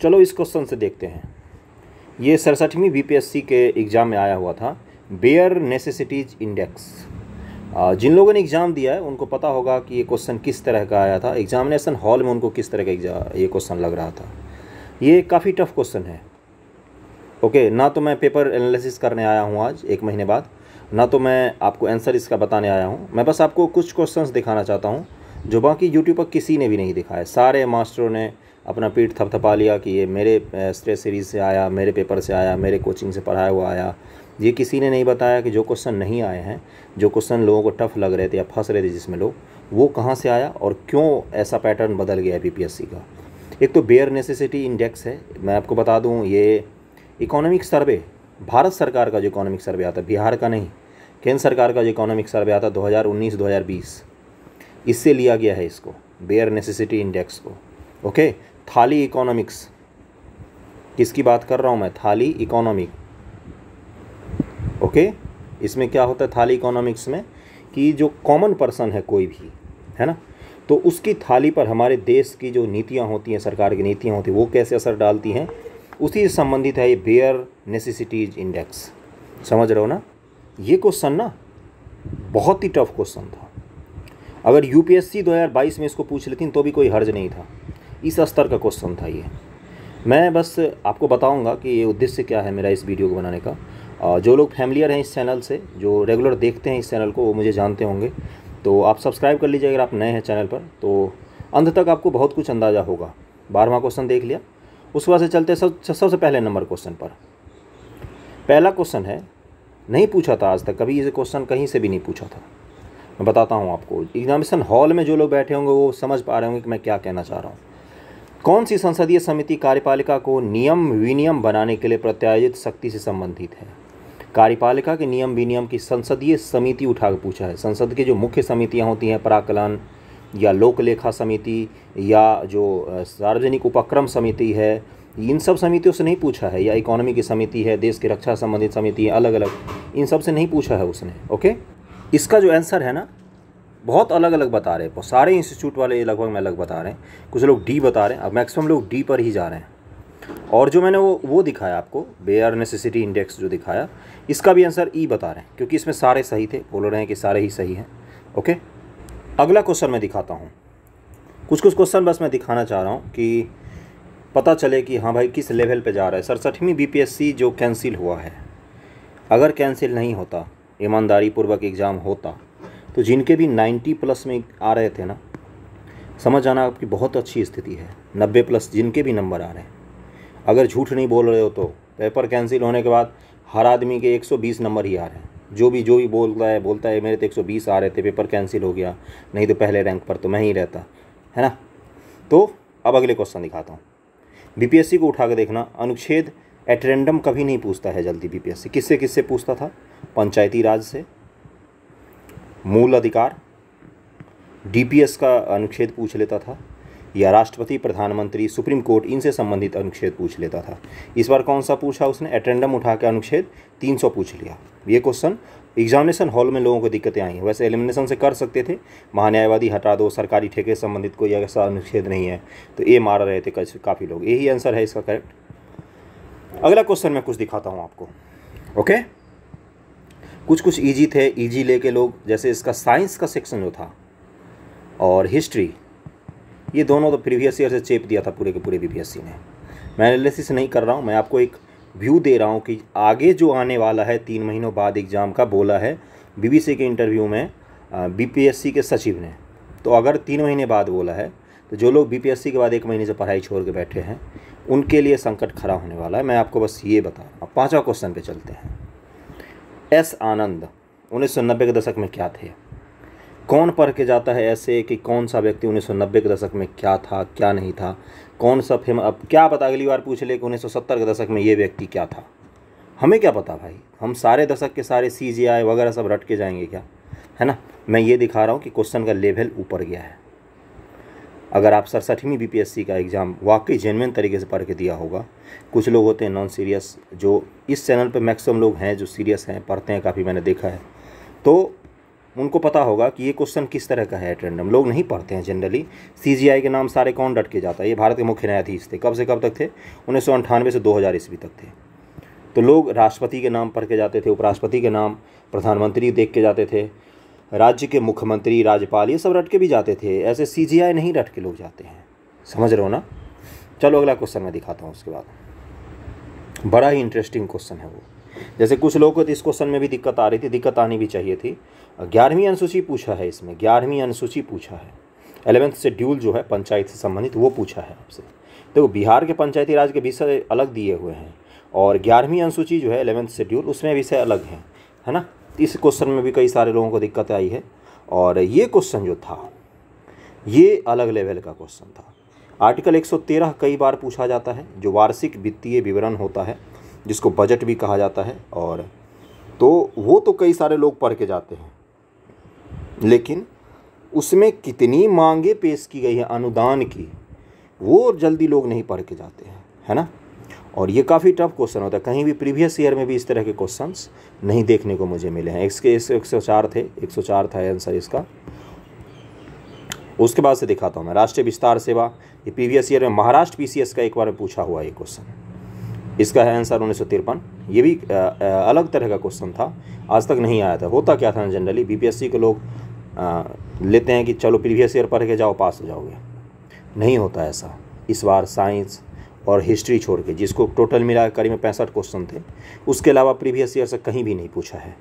चलो इस क्वेश्चन से देखते हैं ये सड़सठवीं बीपीएससी के एग्ज़ाम में आया हुआ था बेयर नेसेसिटीज इंडेक्स जिन लोगों ने एग्ज़ाम दिया है उनको पता होगा कि ये क्वेश्चन किस तरह का आया था एग्जामिनेशन हॉल में उनको किस तरह का एग्जाम ये क्वेश्चन लग रहा था ये काफ़ी टफ क्वेश्चन है ओके ना तो मैं पेपर एनालिसिस करने आया हूँ आज एक महीने बाद ना तो मैं आपको आंसर इसका बताने आया हूँ मैं बस आपको कुछ क्वेश्चंस दिखाना चाहता हूँ जो बाकी यूट्यूब पर किसी ने भी नहीं दिखाया सारे मास्टरों ने अपना पीठ थपथपा लिया कि ये मेरे स्ट्रेस सीरीज़ से आया मेरे पेपर से आया मेरे कोचिंग से पढ़ाया हुआ आया ये किसी ने नहीं बताया कि जो क्वेश्चन नहीं आए हैं जो क्वेश्चन लोगों को टफ लग रहे थे या फंस रहे थे जिसमें लोग वो कहाँ से आया और क्यों ऐसा पैटर्न बदल गया है बीपीएससी का एक तो बेयर नेसेसिटी इंडेक्स है मैं आपको बता दूँ ये इकोनॉमिक सर्वे भारत सरकार का जो इकोनॉमिक सर्वे आता है बिहार का नहीं केंद्र सरकार का जो इकोनॉमिक सर्वे आता है 2019-2020 इससे लिया गया है इसको बेयर नेसेसिटी इंडेक्स को ओके थाली इकोनॉमिक्स किसकी बात कर रहा हूँ मैं थाली इकोनॉमिक ओके इसमें क्या होता है थाली इकोनॉमिक्स में कि जो कॉमन पर्सन है कोई भी है ना तो उसकी थाली पर हमारे देश की जो नीतियाँ होती हैं सरकार की नीतियाँ होती हैं वो कैसे असर डालती हैं उसी से संबंधित है ये बेयर नेसेसिटीज इंडेक्स समझ रहे हो ना ये क्वेश्चन ना बहुत ही टफ क्वेश्चन था अगर यूपीएससी 2022 में इसको पूछ लेती तो भी कोई हर्ज नहीं था इस स्तर का क्वेश्चन था ये मैं बस आपको बताऊंगा कि ये उद्देश्य क्या है मेरा इस वीडियो को बनाने का जो लोग फैमिलियर हैं इस चैनल से जो रेगुलर देखते हैं इस चैनल को वो मुझे जानते होंगे तो आप सब्सक्राइब कर लीजिए अगर आप नए हैं चैनल पर तो अंत तक आपको बहुत कुछ अंदाज़ा होगा बारहवा क्वेश्चन देख लिया उस वह से चलते सब सबसे पहले नंबर क्वेश्चन पर पहला क्वेश्चन है नहीं पूछा था आज तक कभी ये क्वेश्चन कहीं से भी नहीं पूछा था मैं बताता हूँ आपको एग्जामिनेशन हॉल में जो लोग बैठे होंगे वो समझ पा रहे होंगे कि मैं क्या कहना चाह रहा हूँ कौन सी संसदीय समिति कार्यपालिका को नियम विनियम बनाने के लिए प्रत्यायोजित शक्ति से संबंधित है कार्यपालिका के नियम विनियम की संसदीय समिति उठा के पूछा है संसद की जो मुख्य समितियाँ होती हैं पराकलन या लोक लेखा समिति या जो सार्वजनिक उपक्रम समिति है इन सब समितियों से नहीं पूछा है या इकोनॉमी की समिति है देश की रक्षा संबंधित समिति है अलग अलग इन सब से नहीं पूछा है उसने ओके इसका जो आंसर है ना बहुत अलग अलग बता रहे हैं सारे इंस्टीट्यूट वाले लगभग मैं अलग बता रहे हैं कुछ लोग डी बता रहे हैं अब मैक्सिमम लोग डी पर ही जा रहे हैं और जो मैंने वो वो दिखाया आपको बेयर नेसेसिटी इंडेक्स जो दिखाया इसका भी आंसर ई e बता रहे हैं क्योंकि इसमें सारे सही थे बोल रहे हैं कि सारे ही सही हैं ओके अगला क्वेश्चन मैं दिखाता हूँ कुछ कुछ क्वेश्चन बस मैं दिखाना चाह रहा हूँ कि पता चले कि हाँ भाई किस लेवल पर जा रहा है सड़सठवीं बी जो कैंसिल हुआ है अगर कैंसिल नहीं होता ईमानदारी पूर्वक एग्ज़ाम होता तो जिनके भी 90 प्लस में आ रहे थे ना समझ जाना आपकी बहुत अच्छी स्थिति है 90 प्लस जिनके भी नंबर आ रहे हैं अगर झूठ नहीं बोल रहे हो तो पेपर कैंसिल होने के बाद हर आदमी के 120 नंबर ही आ रहे हैं जो भी जो भी बोलता है बोलता है मेरे तो 120 आ रहे थे पेपर कैंसिल हो गया नहीं तो पहले रैंक पर तो मैं ही रहता है ना तो अब अगले क्वेश्चन दिखाता हूँ बीपीएससी को उठा के देखना अनुच्छेद एट कभी नहीं पूछता है जल्दी बीपीएससी किससे किससे पूछता था पंचायती राज से मूल अधिकार डीपीएस का अनुच्छेद पूछ लेता था या राष्ट्रपति प्रधानमंत्री सुप्रीम कोर्ट इनसे संबंधित अनुच्छेद पूछ लेता था इस बार कौन सा पूछा उसने एटेंडम उठा के अनुच्छेद 300 पूछ लिया ये क्वेश्चन एग्जामिनेशन हॉल में लोगों को दिक्कतें आई हैं वैसे एलिमिनेशन से कर सकते थे महान्यायवादी हटा दो सरकारी ठेके संबंधित कोई ऐसा अनुच्छेद नहीं है तो ये मार रहे थे काफ़ी लोग यही आंसर है इसका करेक्ट अगला क्वेश्चन मैं कुछ दिखाता हूँ आपको ओके okay? कुछ कुछ ईजी थे ईजी e लेके लोग जैसे इसका साइंस का सेक्शन जो था और हिस्ट्री ये दोनों तो प्रीवियस ईयर से चेप दिया था पूरे के पूरे बीपीएससी ने मैं एनालिसिस नहीं कर रहा हूँ मैं आपको एक व्यू दे रहा हूँ कि आगे जो आने वाला है तीन महीनों बाद एग्ज़ाम का बोला है बीबीसी के इंटरव्यू में बीपीएससी के सचिव ने तो अगर तीन महीने बाद बोला है तो जो लोग बी के बाद एक महीने से पढ़ाई छोड़ के बैठे हैं उनके लिए संकट खड़ा होने वाला है मैं आपको बस ये बता रहा हूँ पाँचवा क्वेश्चन पर चलते हैं एस आनंद उन्नीस सौ नब्बे के दशक में क्या थे कौन पढ़ के जाता है ऐसे कि कौन सा व्यक्ति उन्नीस सौ नब्बे के दशक में क्या था क्या नहीं था कौन सा फेम अब क्या पता अगली बार पूछ ले कि उन्नीस सौ सत्तर के दशक में ये व्यक्ति क्या था हमें क्या पता भाई हम सारे दशक के सारे सी वगैरह सब रट के जाएंगे क्या है ना मैं ये दिखा रहा हूँ कि क्वेश्चन का लेवल ऊपर गया है अगर आप सड़सठवीं बीपीएससी का एग्ज़ाम वाकई जेनविन तरीके से पढ़ के दिया होगा कुछ लोग होते हैं नॉन सीरियस जो इस चैनल पे मैक्सिमम लोग हैं जो सीरियस हैं पढ़ते हैं काफ़ी मैंने देखा है तो उनको पता होगा कि ये क्वेश्चन किस तरह का है ट्रेंडम लोग नहीं पढ़ते हैं जनरली सीजीआई के नाम सारे कौन डट के जाता है ये भारत के मुख्य न्यायाधीश थे कब से कब तक थे उन्नीस सौ अंठानवे से दो हज़ार ईस्वी तक थे तो लोग राष्ट्रपति के नाम पढ़ के जाते थे उपराष्ट्रपति के नाम प्रधानमंत्री देख के जाते थे राज्य के मुख्यमंत्री राज्यपाल ये सब रट के भी जाते थे ऐसे सी नहीं रट के लोग जाते हैं समझ रहे हो ना चलो अगला क्वेश्चन मैं दिखाता हूँ उसके बाद बड़ा ही इंटरेस्टिंग क्वेश्चन है वो जैसे कुछ लोगों को तो इस क्वेश्चन में भी दिक्कत आ रही थी दिक्कत आनी भी चाहिए थी ग्यारहवीं अनुसूची पूछा है इसमें ग्यारहवीं अनुसूची पूछा है एलेवेंथ शेड्यूल जो है पंचायत से संबंधित वो पूछा है आपसे देखो तो बिहार के पंचायती राज के विषय अलग दिए हुए हैं और ग्यारहवीं अनुसूची जो है एलेवेंथ शेड्यूल उसमें विषय अलग हैं है ना इस क्वेश्चन में भी कई सारे लोगों को दिक्कत आई है और ये क्वेश्चन जो था ये अलग लेवल का क्वेश्चन था आर्टिकल 113 कई बार पूछा जाता है जो वार्षिक वित्तीय विवरण होता है जिसको बजट भी कहा जाता है और तो वो तो कई सारे लोग पढ़ के जाते हैं लेकिन उसमें कितनी मांगे पेश की गई है अनुदान की वो जल्दी लोग नहीं पढ़ के जाते हैं है ना और ये काफ़ी टफ क्वेश्चन होता है कहीं भी प्रीवियस ईयर में भी इस तरह के क्वेश्चन नहीं देखने को मुझे मिले हैं इसके एक सौ चार थे एक सौ चार था आंसर इसका उसके बाद से दिखाता हूँ मैं राष्ट्रीय विस्तार सेवा ये प्रीवियस ईयर में महाराष्ट्र पी का एक बार पूछा हुआ ये क्वेश्चन इसका है आंसर उन्नीस ये भी आ, अलग तरह का क्वेश्चन था आज तक नहीं आया था होता क्या था जनरली बीपीएससी के लोग आ, लेते हैं कि चलो प्रीवियस ईयर पढ़ के जाओ पास हो जाओगे नहीं होता ऐसा इस बार साइंस और हिस्ट्री छोड़ के जिसको टोटल मिला करीब में पैंसठ क्वेश्चन थे उसके अलावा प्रीवियस ईयर से कहीं भी नहीं पूछा है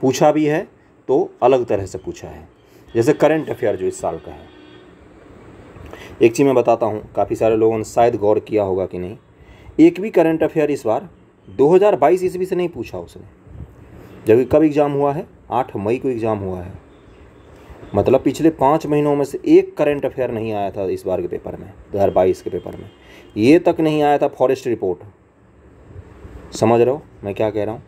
पूछा भी है तो अलग तरह से पूछा है जैसे करंट अफेयर जो इस साल का है एक चीज़ मैं बताता हूँ काफ़ी सारे लोगों ने शायद गौर किया होगा कि नहीं एक भी करंट अफेयर इस बार 2022 ईस्वी से नहीं पूछा उसने जबकि कब एग्ज़ाम हुआ है आठ मई को एग्ज़ाम हुआ है मतलब पिछले पाँच महीनों में से एक करंट अफेयर नहीं आया था इस बार के पेपर में दो के पेपर में ये तक नहीं आया था फॉरेस्ट रिपोर्ट समझ रहे हो मैं क्या कह रहा हूँ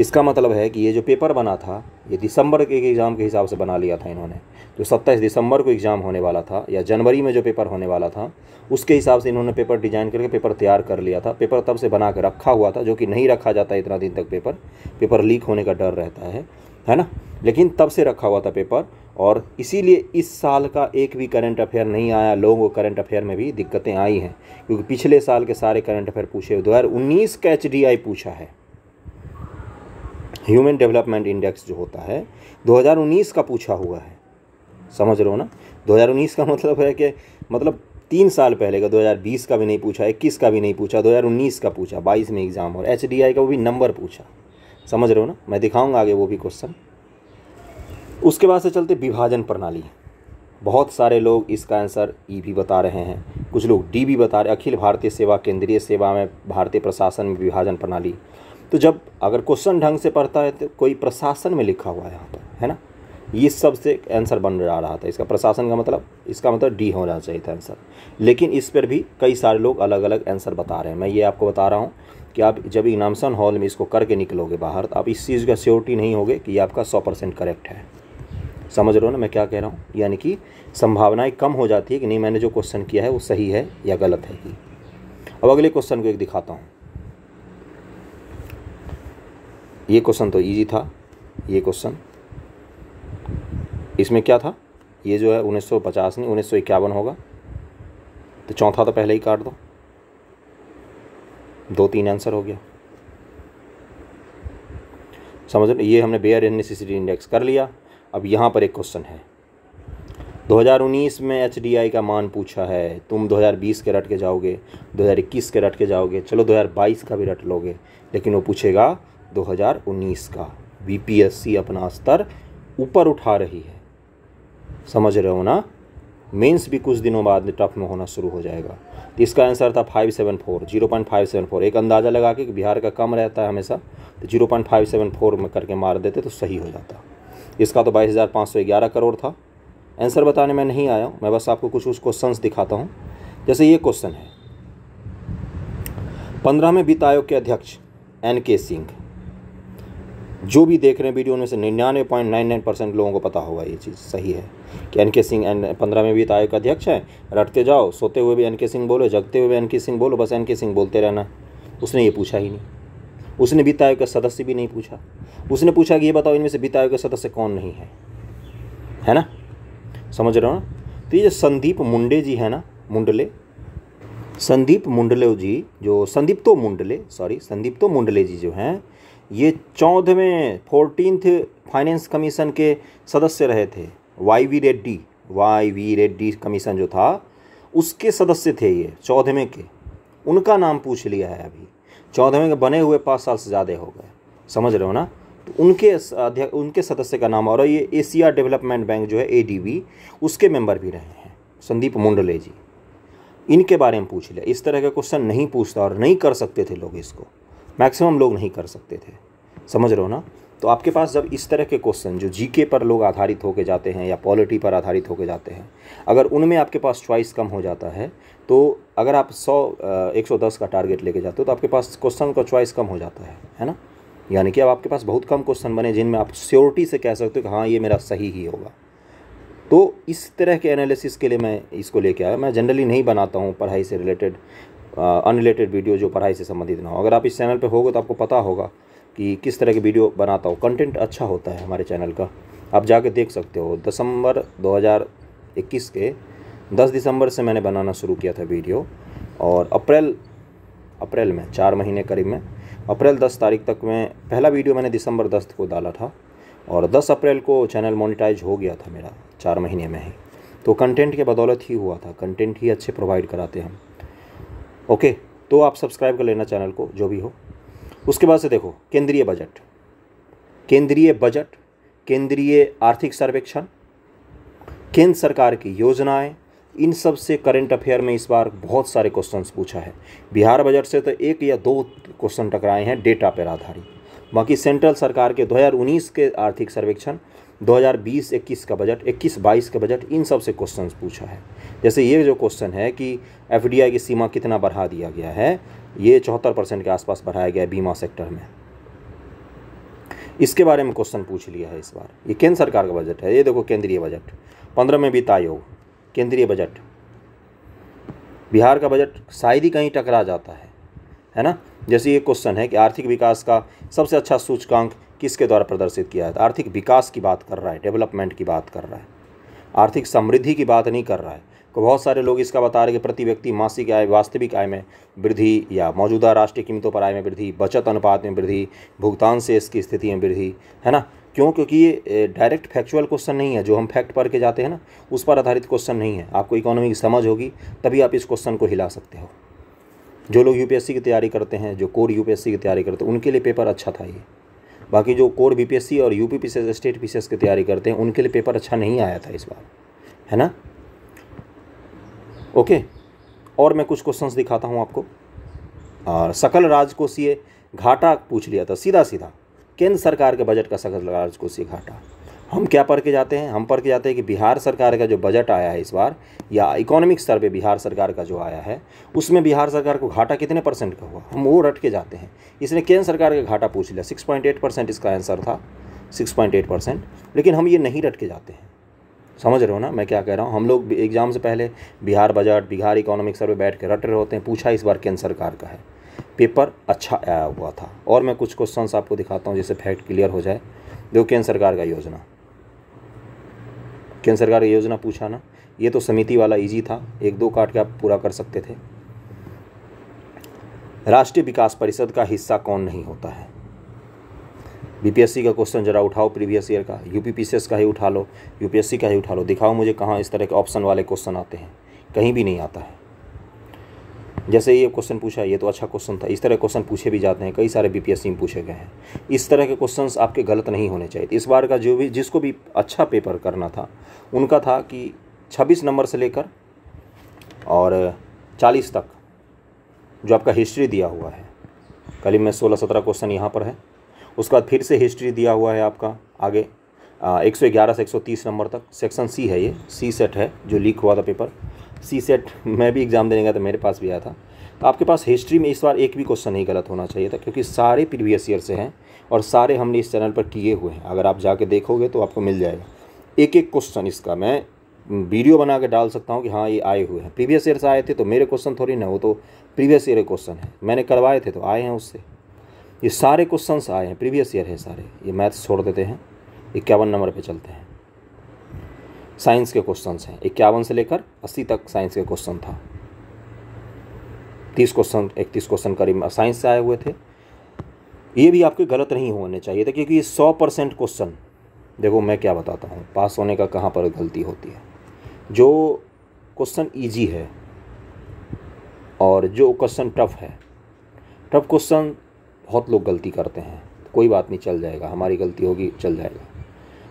इसका मतलब है कि ये जो पेपर बना था ये दिसंबर के एग्ज़ाम के हिसाब से बना लिया था इन्होंने तो सत्ताईस दिसंबर को एग्ज़ाम होने वाला था या जनवरी में जो पेपर होने वाला था उसके हिसाब से इन्होंने पेपर डिज़ाइन करके पेपर तैयार कर लिया था पेपर तब से बना के रखा हुआ था जो कि नहीं रखा जाता इतना दिन तक पेपर पेपर लीक होने का डर रहता है है ना लेकिन तब से रखा हुआ था पेपर और इसीलिए इस साल का एक भी करंट अफेयर नहीं आया लोगों को करंट अफेयर में भी दिक्कतें आई हैं क्योंकि पिछले साल के सारे करंट अफेयर पूछे दो हज़ार उन्नीस का एच पूछा है ह्यूमन डेवलपमेंट इंडेक्स जो होता है 2019 का पूछा हुआ है समझ रहे हो ना 2019 का मतलब है कि मतलब तीन साल पहले का 2020 का भी नहीं पूछा इक्कीस का भी नहीं पूछा 2019 का पूछा 22 में एग्ज़ाम और एच का वो भी नंबर पूछा समझ रहे हो ना मैं दिखाऊंगा आगे वो भी क्वेश्चन उसके बाद से चलते विभाजन प्रणाली बहुत सारे लोग इसका आंसर ई e भी बता रहे हैं कुछ लोग डी भी बता रहे अखिल भारतीय सेवा केंद्रीय सेवा में भारतीय प्रशासन में विभाजन प्रणाली तो जब अगर क्वेश्चन ढंग से पढ़ता है तो कोई प्रशासन में लिखा हुआ है यहाँ पर है ना ये सब से आंसर बन जा रहा था इसका प्रशासन का मतलब इसका मतलब डी होना चाहिए था आंसर लेकिन इस पर भी कई सारे लोग अलग अलग आंसर बता रहे हैं मैं ये आपको बता रहा हूँ कि आप जब इनामसन हॉल में इसको करके निकलोगे बाहर तो आप इस चीज़ का श्योरिटी नहीं होगे कि ये आपका सौ परसेंट करेक्ट है समझ रहे हो ना मैं क्या कह रहा हूँ यानी कि संभावनाएँ कम हो जाती है कि नहीं मैंने जो क्वेश्चन किया है वो सही है या गलत है कि अब अगले क्वेश्चन को एक दिखाता हूँ ये क्वेश्चन तो ईजी था ये क्वेश्चन इसमें क्या था ये जो है 1950 नहीं उन्नीस होगा तो चौथा तो पहले ही काट दो दो तीन आंसर हो गया समझ ये हमने बेयर एन इंडेक्स कर लिया अब यहाँ पर एक क्वेश्चन है 2019 में एच का मान पूछा है तुम 2020 के रट के जाओगे 2021 के रट के जाओगे चलो 2022 का भी रट लोगे लेकिन वो पूछेगा 2019 का बी अपना स्तर ऊपर उठा रही है समझ रहे हो ना मेंस भी कुछ दिनों बाद टफ में होना शुरू हो जाएगा तो इसका आंसर था five seven four zero point five seven four एक अंदाज़ा लगा के कि बिहार का कम रहता है हमेशा तो zero point five seven four में करके मार देते तो सही हो जाता इसका तो बाईस हज़ार पाँच सौ ग्यारह करोड़ था आंसर बताने में नहीं आया मैं बस आपको कुछ उस क्वेश्चन दिखाता हूँ जैसे ये क्वेश्चन है पंद्रह में वित्त आयोग के अध्यक्ष एन के सिंह जो भी देख रहे हैं वीडियो उनमें से निन्यानवे पॉइंट नाइन नाइन परसेंट लोगों को पता होगा ये चीज़ सही है कि एन के सिंह एन पंद्रह में भी तो आयोग अध्यक्ष है रटते जाओ सोते हुए भी एन के सिंह बोलो जगते हुए भी एन के सिंह बोलो बस एन के सिंह बोलते रहना उसने ये पूछा ही नहीं उसने वित्त आयोग का सदस्य भी नहीं पूछा उसने पूछा कि ये बताओ इनमें से वित्त आयोग का सदस्य कौन नहीं है है ना समझ रहे हो ना तो ये जो संदीप मुंडे जी है ना मुंडले संदीप मुंडले जी जो संदीप तो मुंडले सॉरी संदीप तो मुंडले जी जो हैं ये चौदहवें फोर्टीनथ फाइनेंस कमीशन के सदस्य रहे थे Y V Reddy Y V Reddy commission जो था उसके सदस्य थे ये चौदहवें के उनका नाम पूछ लिया है अभी चौदहवें के बने हुए पाँच साल से ज़्यादा हो गए समझ रहे हो ना तो उनके अध्यक्ष उनके सदस्य का नाम और ये एशिया डेवलपमेंट बैंक जो है ए उसके मेंबर भी रहे हैं संदीप मुंडले जी इनके बारे में पूछ लिया इस तरह का क्वेश्चन नहीं पूछता और नहीं कर सकते थे लोग इसको मैक्सिमम लोग नहीं कर सकते थे समझ रहे हो ना तो आपके पास जब इस तरह के क्वेश्चन जो जीके पर लोग आधारित होके जाते हैं या पॉलिटी पर आधारित होके जाते हैं अगर उनमें आपके पास चॉइस कम हो जाता है तो अगर आप 100 110 का टारगेट लेके जाते हो तो आपके पास क्वेश्चन का चॉइस कम हो जाता है है ना यानी कि अब आपके पास बहुत कम क्वेश्चन बने जिनमें आप स्योरिटी से कह सकते हो कि हाँ ये मेरा सही ही होगा तो इस तरह के एनालिसिस के लिए मैं इसको लेके आया मैं जनरली नहीं बनाता हूँ पढ़ाई से रिलेटेड अनरिलेटेड वीडियो जो पढ़ाई से संबंधित ना हो अगर आप इस चैनल पर होगे तो आपको पता होगा कि किस तरह की वीडियो बनाता हूँ कंटेंट अच्छा होता है हमारे चैनल का आप जाके देख सकते हो दिसंबर 2021 के 10 दिसंबर से मैंने बनाना शुरू किया था वीडियो और अप्रैल अप्रैल में चार महीने करीब में अप्रैल 10 तारीख तक में पहला वीडियो मैंने दिसंबर 10 को डाला था और 10 अप्रैल को चैनल मोनिटाइज हो गया था मेरा चार महीने में ही तो कंटेंट के बदौलत ही हुआ था कंटेंट ही अच्छे प्रोवाइड कराते हम ओके तो आप सब्सक्राइब कर लेना चैनल को जो भी हो उसके बाद से देखो केंद्रीय बजट केंद्रीय बजट केंद्रीय आर्थिक सर्वेक्षण केंद्र सरकार की योजनाएं इन सब से करंट अफेयर में इस बार बहुत सारे क्वेश्चंस पूछा है बिहार बजट से तो एक या दो क्वेश्चन टकराए हैं डेटा पर आधारित बाकी सेंट्रल सरकार के 2019 के आर्थिक सर्वेक्षण 2020-21 का बजट 21-22 का बजट इन सब से क्वेश्चन पूछा है जैसे ये जो क्वेश्चन है कि एफ की सीमा कितना बढ़ा दिया गया है ये चौहत्तर परसेंट के आसपास बढ़ाया गया है बीमा सेक्टर में इसके बारे में क्वेश्चन पूछ लिया है इस बार ये केंद्र सरकार का बजट है ये देखो केंद्रीय बजट पंद्रह में वित्त आयोग केंद्रीय बजट बिहार का बजट शायद ही कहीं टकरा जाता है है ना जैसे ये क्वेश्चन है कि आर्थिक विकास का सबसे अच्छा सूचकांक किसके द्वारा प्रदर्शित किया जाता है आर्थिक विकास की बात कर रहा है डेवलपमेंट की बात कर रहा है आर्थिक समृद्धि की बात नहीं कर रहा है को बहुत सारे लोग इसका बता रहे कि प्रति व्यक्ति मासिक आय वास्तविक आय में वृद्धि या मौजूदा राष्ट्रीय कीमतों पर आय में वृद्धि बचत अनुपात में वृद्धि भुगतान से इसकी स्थिति में वृद्धि है ना क्यों क्योंकि ये डायरेक्ट फैक्चुअल क्वेश्चन नहीं है जो हम फैक्ट पढ़ के जाते हैं ना उस पर आधारित क्वेश्चन नहीं है आपको इकोनॉमी की समझ होगी तभी आप इस क्वेश्चन को हिला सकते हो जो लोग यूपीएससी की तैयारी करते हैं जो कोर यूपीएससी की तैयारी करते हैं उनके लिए पेपर अच्छा था ये बाकी जो कोर बीपीएससी और यू पी स्टेट पी की तैयारी करते हैं उनके लिए पेपर अच्छा नहीं आया था इस बार है ना ओके और मैं कुछ क्वेश्चंस दिखाता हूँ आपको और सकल राजकोषीय घाटा पूछ लिया था सीधा सीधा केंद्र सरकार के बजट का सकल राजकोषीय घाटा हम क्या पढ़ के जाते हैं हम पढ़ के जाते हैं कि बिहार सरकार का जो बजट आया है इस बार या इकोनॉमिक स्तर पे बिहार सरकार का जो आया है उसमें बिहार सरकार को घाटा कितने परसेंट का हुआ हम वो रट के जाते हैं इसने केंद्र सरकार का घाटा पूछ लिया सिक्स पॉइंट एट परसेंट इसका आंसर था सिक्स पॉइंट एट परसेंट लेकिन हम ये नहीं रट के जाते हैं समझ रहे हो ना मैं क्या कह रहा हूँ हम लोग एग्ज़ाम से पहले Bihar budget Bihar economic survey बैठ के रट रहे होते हैं पूछा इस बार केंद्र सरकार का है पेपर अच्छा आया हुआ था और मैं कुछ क्वेश्चन आपको दिखाता हूँ जिससे फैक्ट क्लियर हो जाए देखो केंद्र सरकार का योजना केंद्र सरकार योजना पूछा ना ये तो समिति वाला इजी था एक दो काट के आप पूरा कर सकते थे राष्ट्रीय विकास परिषद का हिस्सा कौन नहीं होता है बीपीएससी का क्वेश्चन जरा उठाओ प्रीवियस ईयर का यूपीपीसीएस का ही उठा लो यूपीएससी का ही उठा लो दिखाओ मुझे कहाँ इस तरह के ऑप्शन वाले क्वेश्चन आते हैं कहीं भी नहीं आता है जैसे ये क्वेश्चन पूछा ये तो अच्छा क्वेश्चन था इस तरह क्वेश्चन पूछे भी जाते हैं कई सारे बी में पूछे गए हैं इस तरह के क्वेश्चंस आपके गलत नहीं होने चाहिए इस बार का जो भी जिसको भी अच्छा पेपर करना था उनका था कि छब्बीस नंबर से लेकर और चालीस तक जो आपका हिस्ट्री दिया हुआ है कल में सोलह सत्रह क्वेश्चन यहाँ पर है उसके बाद फिर से हिस्ट्री दिया हुआ है आपका आगे एक सौ ग्यारह से एक सौ तीस नंबर तक सेक्शन सी है ये सी सेट है जो लीक हुआ था पेपर सी सेट मैं भी एग्ज़ाम देने गया था मेरे पास भी आया था तो आपके पास हिस्ट्री में इस बार एक भी क्वेश्चन नहीं गलत होना चाहिए था क्योंकि सारे प्रीवियस ईयर से हैं और सारे हमने इस चैनल पर किए हुए हैं अगर आप जाके देखोगे तो आपको मिल जाएगा एक एक क्वेश्चन इसका मैं वीडियो बना के डाल सकता हूँ कि हाँ ये आए हुए हैं प्रीवियस ईयर से आए थे तो मेरे क्वेश्चन थोड़ी ना वो तो प्रीवियस ईयर के क्वेश्चन है मैंने करवाए थे तो आए हैं उससे ये सारे क्वेश्चन आए हैं प्रीवियस ईयर है सारे ये मैथ्स छोड़ देते हैं इक्यावन नंबर पर चलते हैं साइंस के क्वेश्चंस हैं इक्यावन से लेकर अस्सी तक साइंस के क्वेश्चन था तीस क्वेश्चन इकतीस क्वेश्चन करीब साइंस से आए हुए थे ये भी आपके गलत नहीं होने चाहिए थे क्योंकि ये सौ परसेंट क्वेश्चन देखो मैं क्या बताता हूँ पास होने का कहाँ पर गलती होती है जो क्वेश्चन ईजी है और जो क्वेश्चन टफ है टफ क्वेश्चन बहुत लोग गलती करते हैं कोई बात नहीं चल जाएगा हमारी गलती होगी चल जाएगा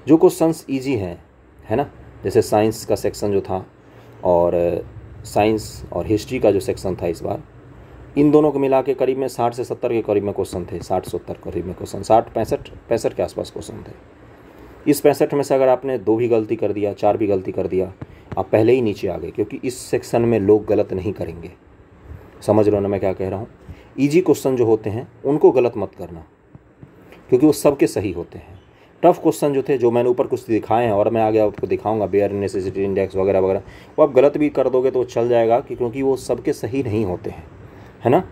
जो क्वेश्चन ईजी हैं है ना जैसे साइंस का सेक्शन जो था और साइंस और हिस्ट्री का जो सेक्शन था इस बार इन दोनों को मिला के करीब में साठ से सत्तर के करीब में क्वेश्चन थे साठ सत्तर करीब में क्वेश्चन साठ पैंसठ पैंसठ के आसपास क्वेश्चन थे इस पैंसठ में से अगर आपने दो भी गलती कर दिया चार भी गलती कर दिया आप पहले ही नीचे आ गए क्योंकि इस सेक्शन में लोग गलत नहीं करेंगे समझ रहे हो ना मैं क्या कह रहा हूँ ईजी क्वेश्चन जो होते हैं उनको गलत मत करना क्योंकि वो सबके सही होते हैं टफ़ क्वेश्चन जो थे जो मैंने ऊपर कुछ दिखाए हैं और मैं आगे आपको दिखाऊंगा बेयर नेसेसिटी इंडेक्स वगैरह वगैरह वो आप गलत भी कर दोगे तो चल जाएगा कि क्योंकि वो सबके सही नहीं होते हैं है ना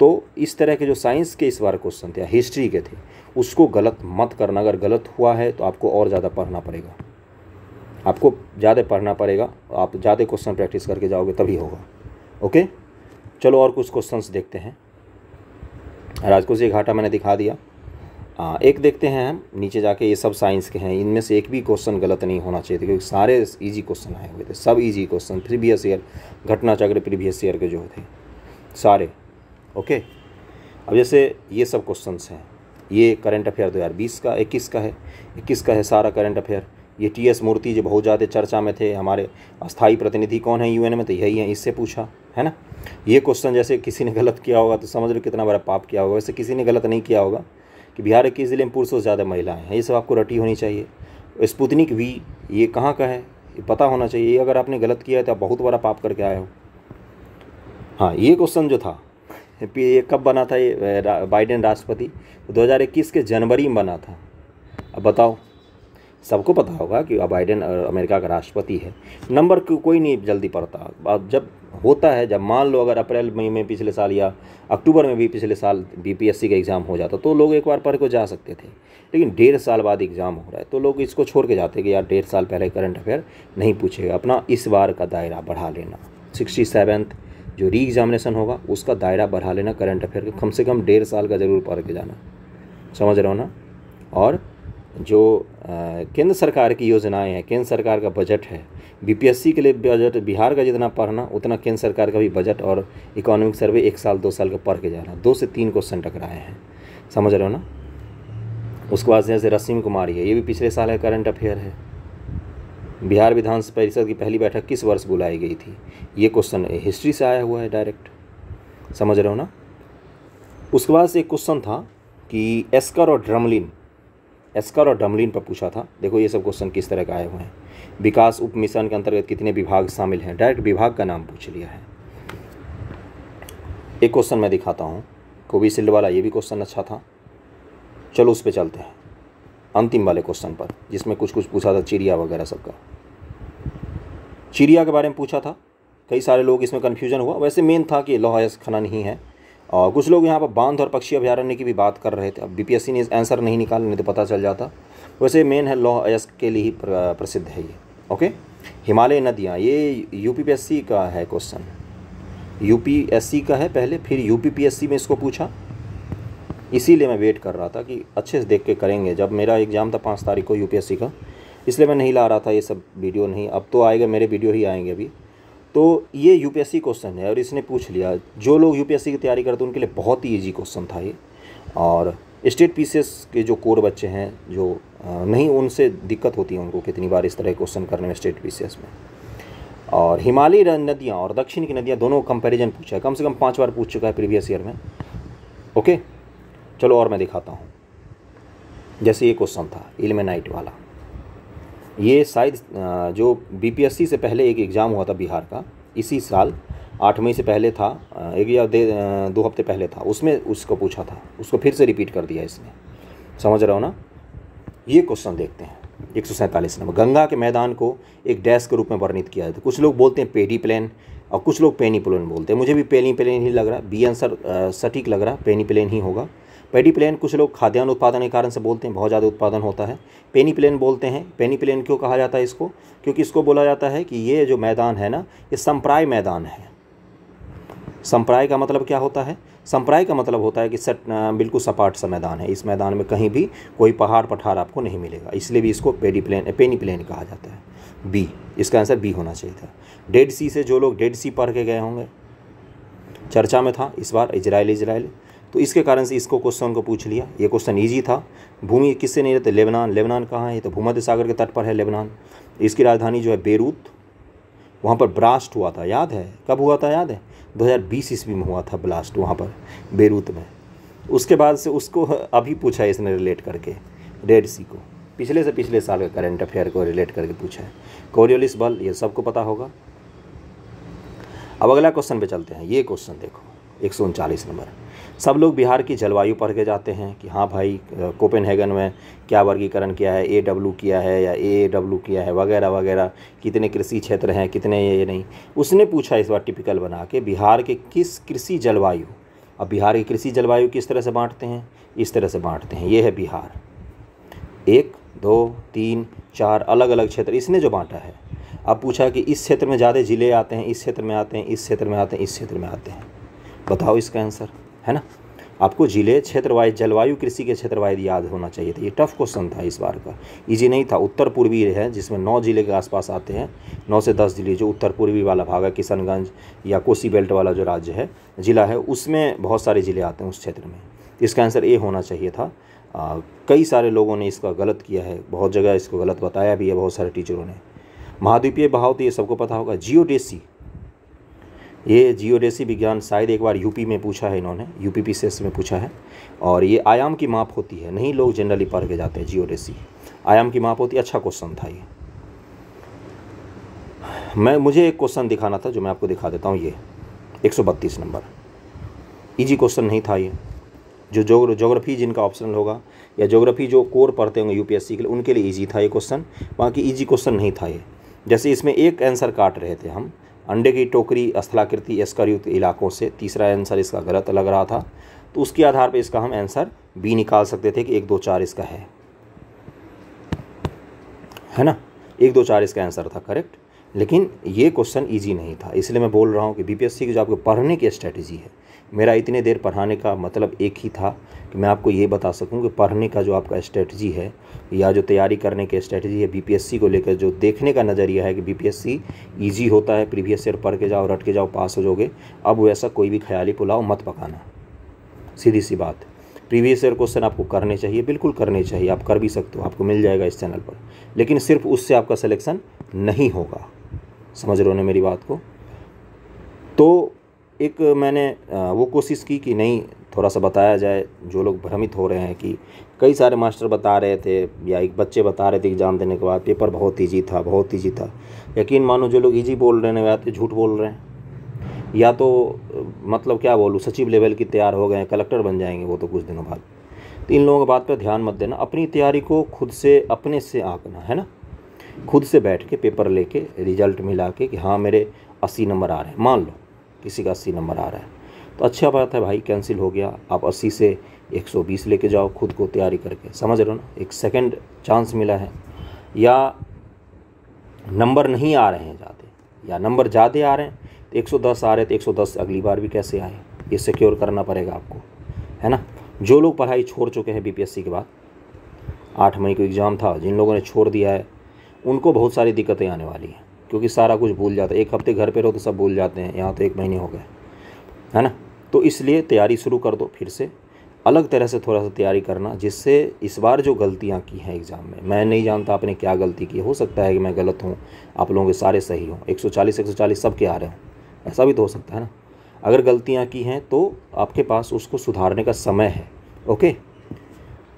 तो इस तरह के जो साइंस के इस बार क्वेश्चन थे हिस्ट्री के थे उसको गलत मत करना अगर गलत हुआ है तो आपको और ज़्यादा पढ़ना पड़ेगा आपको ज़्यादा पढ़ना पड़ेगा आप ज़्यादा क्वेश्चन प्रैक्टिस करके जाओगे तभी होगा ओके चलो और कुछ क्वेश्चन देखते हैं राजकोषीय घाटा मैंने दिखा दिया आ, एक देखते हैं हम नीचे जाके ये सब साइंस के हैं इनमें से एक भी क्वेश्चन गलत नहीं होना चाहिए क्योंकि सारे इजी क्वेश्चन आए हुए थे सब इजी क्वेश्चन प्रीवियस ईयर घटना चक्र प्रीवियस ईयर के जो थे सारे ओके अब जैसे ये सब क्वेश्चन हैं ये करंट अफेयर 2020 का 21 का है 21 का है सारा करंट अफेयर ये टी एस मूर्ति जो बहुत ज़्यादा चर्चा में थे हमारे अस्थाई प्रतिनिधि कौन है यूएन में तो यही है इससे पूछा है ना ये क्वेश्चन जैसे किसी ने गलत किया होगा तो समझ लो कितना बड़ा पाप किया होगा वैसे किसी ने गलत नहीं किया होगा कि बिहार के ज़िले में पुरुषों से ज़्यादा महिलाएँ हैं ये सब आपको रटी होनी चाहिए स्पुतनिक वी ये कहाँ का है ये पता होना चाहिए ये अगर आपने गलत किया है तो आप बहुत बड़ा पाप करके आए हो हाँ ये क्वेश्चन जो था ये कब बना था ये बाइडेन राष्ट्रपति हज़ार इक्कीस के जनवरी में बना था अब बताओ सबको पता होगा कि बाइडेन अमेरिका का राष्ट्रपति है नंबर को कोई नहीं जल्दी पड़ता अब जब होता है जब मान लो अगर अप्रैल मई में पिछले साल या अक्टूबर में भी पिछले साल बीपीएससी का एग्ज़ाम हो जाता तो लोग एक बार पढ़ के जा सकते थे लेकिन डेढ़ साल बाद एग्ज़ाम हो रहा है तो लोग इसको छोड़ के जाते कि यार डेढ़ साल पहले करंट अफेयर नहीं पूछेगा अपना इस बार का दायरा बढ़ा लेना सिक्सटी सेवेंथ जो री एग्ज़ामिनेशन होगा उसका दायरा बढ़ा लेना करंट अफेयर का कम से कम डेढ़ साल का ज़रूर पढ़ के जाना समझ रहे हो ना और जो केंद्र सरकार की योजनाएं हैं केंद्र सरकार का बजट है बीपीएससी के लिए बजट बिहार का जितना पढ़ना उतना केंद्र सरकार का भी बजट और इकोनॉमिक सर्वे एक साल दो साल का पढ़ के जाना दो से तीन क्वेश्चन टकराए हैं समझ रहे हो ना उसके बाद जैसे रसीम कुमारी है ये भी पिछले साल का करंट अफेयर है बिहार विधान परिषद की पहली बैठक किस वर्ष बुलाई गई थी ये क्वेश्चन हिस्ट्री से आया हुआ है डायरेक्ट समझ रहे हो ना उसके बाद से एक क्वेश्चन था कि एस्कर और ड्रमलिन एस्कर और डमलिन पर पूछा था देखो ये सब क्वेश्चन किस तरह के आए हुए हैं विकास उप मिशन के अंतर्गत कितने विभाग शामिल हैं डायरेक्ट विभाग का नाम पूछ लिया है एक क्वेश्चन मैं दिखाता हूँ कोविशील्ड वाला ये भी क्वेश्चन अच्छा था चलो उस पर चलते हैं अंतिम वाले क्वेश्चन पर जिसमें कुछ कुछ पूछा था चिड़िया वगैरह सबका चिड़िया के बारे में पूछा था कई सारे लोग इसमें कन्फ्यूजन हुआ वैसे मेन था कि लौह खनन ही है और कुछ लोग यहाँ पर बांध और पक्षी अभ्यारण्य की भी बात कर रहे थे अब बीपीएससी ने आंसर नहीं निकाला नहीं तो पता चल जाता वैसे मेन है लौह अयस्क के लिए ही प्रसिद्ध है ये ओके हिमालय नदियाँ ये यूपीपीएससी का है क्वेश्चन यूपीएससी का है पहले फिर यूपीपीएससी में इसको पूछा इसीलिए मैं वेट कर रहा था कि अच्छे से देख के करेंगे जब मेरा एग्ज़ाम था पाँच तारीख को यूपीएससी का इसलिए मैं नहीं ला रहा था ये सब वीडियो नहीं अब तो आएगा मेरे वीडियो ही आएंगे अभी तो ये यूपीएससी क्वेश्चन है और इसने पूछ लिया जो लोग यूपीएससी की तैयारी करते हैं उनके लिए बहुत ही ईजी क्वेश्चन था ये और स्टेट पीसेस के जो कोर बच्चे हैं जो नहीं उनसे दिक्कत होती है उनको कितनी बार इस तरह के क्वेश्चन करने में स्टेट पीसीएस में और हिमालयी नदियाँ और दक्षिण की नदियाँ दोनों कंपैरिजन पूछा है कम से कम पाँच बार पूछ चुका है प्रीवियस ईयर में ओके चलो और मैं दिखाता हूँ जैसे ये क्वेश्चन था नाइट वाला ये शायद जो बीपीएससी से पहले एक एग्ज़ाम हुआ था बिहार का इसी साल आठ मई से पहले था एक या दो हफ्ते पहले था उसमें उसको पूछा था उसको फिर से रिपीट कर दिया इसने समझ रहे हो ना ये क्वेश्चन देखते हैं एक सौ सैंतालीस नंबर गंगा के मैदान को एक डैश के रूप में वर्णित किया जाता है कुछ लोग बोलते हैं पेडी प्लेन और कुछ लोग पेनी प्लेन बोलते हैं मुझे भी पेनी प्लेन ही लग रहा है बी आंसर सटीक लग रहा है पेनी प्लेन ही होगा पेडी प्लेन कुछ लोग खाद्यान्न उत्पादन के कारण से बोलते हैं बहुत ज़्यादा उत्पादन होता है पेनी प्लेन बोलते हैं पेनी प्लेन क्यों कहा जाता है इसको क्योंकि इसको बोला जाता है कि ये जो मैदान है ना ये संप्राय मैदान है संप्राय का मतलब क्या होता है संप्राय का मतलब होता है कि सट बिल्कुल सपाट सा मैदान है इस मैदान में कहीं भी कोई पहाड़ पठार आपको नहीं मिलेगा इसलिए भी इसको पेडी प्लेन पेनी प्लेन कहा जाता है बी इसका आंसर बी होना चाहिए था डेड सी से जो लोग डेड सी पढ़ के गए होंगे चर्चा में था इस बार इजराइल इजराइल तो इसके कारण से इसको क्वेश्चन को पूछ लिया ये क्वेश्चन ईजी था भूमि किससे नहीं रहते लेबनान लेबनान कहाँ है तो भूमध्य सागर के तट पर है लेबनान इसकी राजधानी जो है बेरूत वहाँ पर ब्लास्ट हुआ था याद है कब हुआ था याद है 2020 ईस्वी में हुआ था ब्लास्ट वहाँ पर बेरूत में उसके बाद से उसको अभी पूछा है इसने रिलेट करके रेड सी को पिछले से पिछले साल का करंट अफेयर को रिलेट करके पूछा है कोरियोलिस बल ये सबको पता होगा अब अगला क्वेश्चन पे चलते हैं ये क्वेश्चन देखो एक नंबर सब लोग बिहार की जलवायु पढ़ के जाते हैं कि हाँ भाई कोपेनहेगन में क्या वर्गीकरण किया है ए डब्ल्यू किया है या ए डब्ल्यू किया है वगैरह वगैरह कितने कृषि क्षेत्र हैं कितने ये नहीं उसने पूछा इस बार टिपिकल बना के बिहार के किस कृषि जलवायु अब बिहार की कृषि जलवायु किस तरह से बांटते हैं इस तरह से बांटते हैं ये है बिहार एक दो तीन चार अलग अलग क्षेत्र इसने जो बांटा है अब पूछा कि इस क्षेत्र में ज़्यादा ज़िले आते हैं इस क्षेत्र में आते हैं इस क्षेत्र में आते हैं इस क्षेत्र में आते हैं बताओ इसका आंसर है ना आपको जिले क्षेत्रवाइज जलवायु कृषि के क्षेत्रवाइज याद होना चाहिए था ये टफ क्वेश्चन था इस बार का इजी नहीं था उत्तर पूर्वी है जिसमें नौ जिले के आसपास आते हैं नौ से दस जिले जो उत्तर पूर्वी वाला भाग है किशनगंज या कोसी बेल्ट वाला जो राज्य है जिला है उसमें बहुत सारे ज़िले आते हैं उस क्षेत्र में इसका आंसर ए होना चाहिए था आ, कई सारे लोगों ने इसका गलत किया है बहुत जगह इसको गलत बताया भी है बहुत सारे टीचरों ने महाद्वीपीय बहाव तो ये सबको पता होगा जियोडेसी ये जियोडेसी विज्ञान शायद एक बार यूपी में पूछा है इन्होंने यूपी पी में पूछा है और ये आयाम की माप होती है नहीं लोग जनरली पढ़ के जाते हैं जियोडेसी आयाम की माप होती है अच्छा क्वेश्चन था ये मैं मुझे एक क्वेश्चन दिखाना था जो मैं आपको दिखा देता हूँ ये एक नंबर इजी क्वेश्चन नहीं था ये जो जोग्राफी जिनका ऑप्शनल होगा या जोग्राफी जो कोर पढ़ते होंगे यूपीएससी के लिए उनके लिए ईजी था ये क्वेश्चन बाकी ईजी क्वेश्चन नहीं था ये जैसे इसमें एक आंसर काट रहे थे हम अंडे की टोकरी स्थलाकृति या इलाकों से तीसरा आंसर इसका गलत लग रहा था तो उसके आधार पर इसका हम आंसर बी निकाल सकते थे कि एक दो चार इसका है है ना एक दो चार इसका आंसर था करेक्ट लेकिन ये क्वेश्चन ईजी नहीं था इसलिए मैं बोल रहा हूँ कि बीपीएससी की जो आपको पढ़ने की स्ट्रैटेजी है मेरा इतने देर पढ़ाने का मतलब एक ही था कि मैं आपको ये बता सकूँ कि पढ़ने का जो आपका स्ट्रेटजी है या जो तैयारी करने के स्ट्रेटजी है बीपीएससी को लेकर जो देखने का नज़रिया है कि बीपीएससी इजी होता है प्रीवियस ईयर पढ़ के जाओ रट के जाओ पास हो जाओगे अब वैसा कोई भी ख्याली पुलाव मत पकाना सीधी सी बात प्रीवियस ईयर क्वेश्चन आपको करने चाहिए बिल्कुल करने चाहिए आप कर भी सकते हो आपको मिल जाएगा इस चैनल पर लेकिन सिर्फ उससे आपका सलेक्शन नहीं होगा समझ रहे हो ना मेरी बात को तो एक मैंने वो कोशिश की कि नहीं थोड़ा सा बताया जाए जो लोग भ्रमित हो रहे हैं कि कई सारे मास्टर बता रहे थे या एक बच्चे बता रहे थे एग्ज़ाम देने के बाद पेपर बहुत ईजी था बहुत ईजी था यकीन मानो जो लोग ईजी बोल रहे हैं या तो झूठ बोल रहे हैं या तो मतलब क्या बोलूँ सचिव लेवल की तैयार हो गए कलेक्टर बन जाएंगे वो तो कुछ दिनों बाद तो इन लोगों के बात पर ध्यान मत देना अपनी तैयारी को खुद से अपने से आंकना है ना खुद से बैठ के पेपर लेके रिजल्ट मिला के कि हाँ मेरे अस्सी नंबर आ रहे हैं मान लो किसी का अस्सी नंबर आ रहा है तो अच्छा बात है भाई कैंसिल हो गया आप अस्सी से एक लेके जाओ खुद को तैयारी करके समझ रहे हो ना एक सेकेंड चांस मिला है या नंबर नहीं आ रहे हैं ज़्यादा या नंबर ज़्यादा आ रहे हैं तो 110 आ रहे हैं तो 110 अगली बार भी कैसे आए ये सिक्योर करना पड़ेगा आपको है ना जो लोग पढ़ाई छोड़ चुके हैं बीपीएससी के बाद आठ मई को एग्ज़ाम था जिन लोगों ने छोड़ दिया है उनको बहुत सारी दिक्कतें आने वाली हैं क्योंकि सारा कुछ भूल जाता है एक हफ्ते घर पे रहो तो सब भूल जाते हैं यहाँ तो एक महीने हो गए है ना तो इसलिए तैयारी शुरू कर दो फिर से अलग तरह से थोड़ा सा तैयारी करना जिससे इस बार जो गलतियाँ की हैं एग्ज़ाम में मैं नहीं जानता आपने क्या गलती की हो सकता है कि मैं गलत हूँ आप लोगों के सारे सही हों एक सौ सब के आ रहे हों ऐसा भी तो हो सकता है ना अगर गलतियाँ की हैं तो आपके पास उसको सुधारने का समय है ओके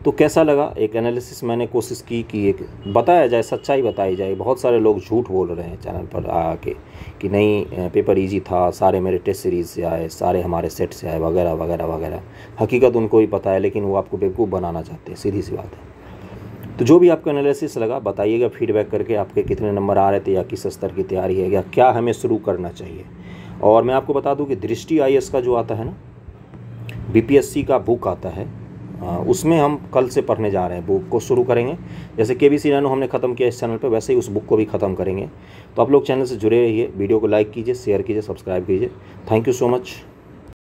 तो कैसा लगा एक एनालिसिस मैंने कोशिश की कि एक बताया जाए सच्चाई बताई जाए बहुत सारे लोग झूठ बोल रहे हैं चैनल पर आके कि नहीं पेपर इजी था सारे मेरे टेस्ट सीरीज से आए सारे हमारे सेट से आए वगैरह वगैरह वगैरह हकीकत उनको ही पता है लेकिन वो आपको बेवकूफ़ बनाना चाहते हैं सीधी सी बात है तो जो भी आपको एनालिसिस लगा बताइएगा फीडबैक करके आपके कितने नंबर आ रहे थे या किस स्तर की तैयारी है या क्या हमें शुरू करना चाहिए और मैं आपको बता दूँ कि दृष्टि आई का जो आता है ना बी का बुक आता है उसमें हम कल से पढ़ने जा रहे हैं बुक को शुरू करेंगे जैसे के बी सी नैनो हमने ख़त्म किया इस चैनल पर वैसे ही उस बुक को भी ख़त्म करेंगे तो आप लोग चैनल से जुड़े रहिए वीडियो को लाइक कीजिए शेयर कीजिए सब्सक्राइब कीजिए थैंक यू सो मच